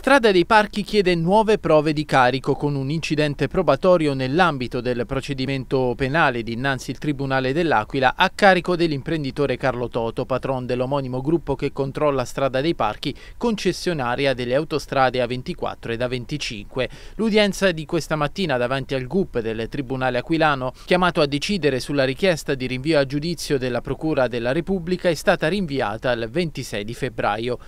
Strada dei Parchi chiede nuove prove di carico con un incidente probatorio nell'ambito del procedimento penale dinanzi al Tribunale dell'Aquila a carico dell'imprenditore Carlo Toto, patron dell'omonimo gruppo che controlla Strada dei Parchi, concessionaria delle autostrade A24 e A25. L'udienza di questa mattina davanti al GUP del Tribunale Aquilano, chiamato a decidere sulla richiesta di rinvio a giudizio della Procura della Repubblica, è stata rinviata al 26 febbraio.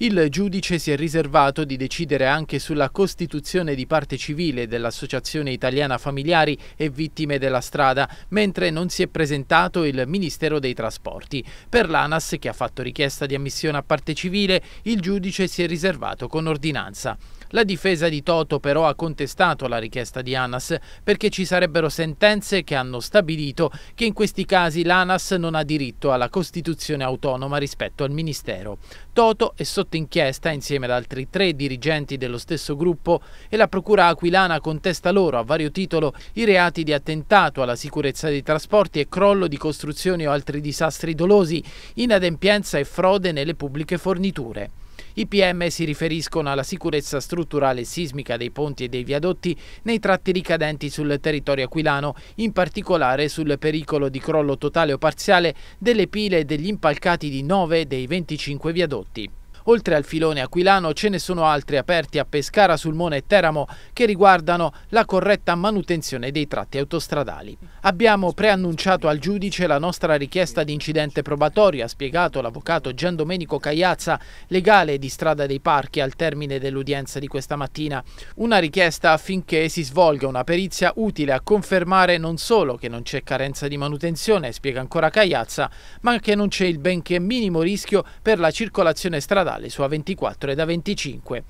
Il giudice si è riservato di decidere anche sulla costituzione di parte civile dell'Associazione Italiana Familiari e Vittime della Strada, mentre non si è presentato il Ministero dei Trasporti. Per l'ANAS, che ha fatto richiesta di ammissione a parte civile, il giudice si è riservato con ordinanza. La difesa di Toto però ha contestato la richiesta di ANAS perché ci sarebbero sentenze che hanno stabilito che in questi casi l'ANAS non ha diritto alla costituzione autonoma rispetto al Ministero. Toto è sottoposto sotto inchiesta insieme ad altri tre dirigenti dello stesso gruppo e la procura aquilana contesta loro a vario titolo i reati di attentato alla sicurezza dei trasporti e crollo di costruzioni o altri disastri dolosi, inadempienza e frode nelle pubbliche forniture. I PM si riferiscono alla sicurezza strutturale e sismica dei ponti e dei viadotti nei tratti ricadenti sul territorio aquilano, in particolare sul pericolo di crollo totale o parziale delle pile e degli impalcati di 9 dei 25 viadotti. Oltre al filone aquilano ce ne sono altri aperti a Pescara, Sulmona e Teramo che riguardano la corretta manutenzione dei tratti autostradali. Abbiamo preannunciato al giudice la nostra richiesta di incidente probatorio, ha spiegato l'avvocato Gian Domenico Cagliazza, legale di Strada dei Parchi al termine dell'udienza di questa mattina. Una richiesta affinché si svolga una perizia utile a confermare non solo che non c'è carenza di manutenzione, spiega ancora Cagliazza, ma che non c'è il benché minimo rischio per la circolazione stradale fiscale su A24 e da 25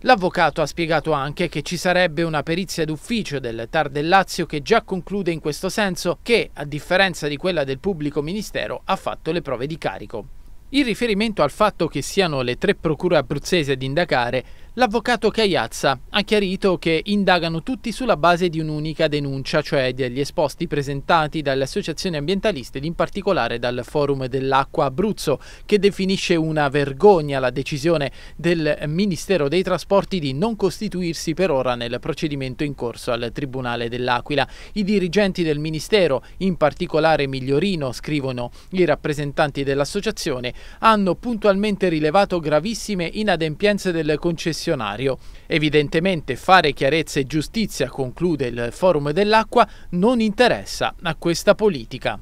L'avvocato ha spiegato anche che ci sarebbe una perizia d'ufficio del TAR del Lazio che già conclude in questo senso che, a differenza di quella del pubblico ministero, ha fatto le prove di carico. In riferimento al fatto che siano le tre procure abruzzesi ad indagare, L'avvocato Cagliazza ha chiarito che indagano tutti sulla base di un'unica denuncia, cioè degli esposti presentati dalle associazioni ambientaliste ed in particolare dal Forum dell'Acqua Abruzzo, che definisce una vergogna la decisione del Ministero dei Trasporti di non costituirsi per ora nel procedimento in corso al Tribunale dell'Aquila. I dirigenti del Ministero, in particolare Migliorino, scrivono i rappresentanti dell'associazione, hanno puntualmente rilevato gravissime inadempienze del concessionario concessionario. Evidentemente fare chiarezza e giustizia, conclude il Forum dell'Acqua, non interessa a questa politica.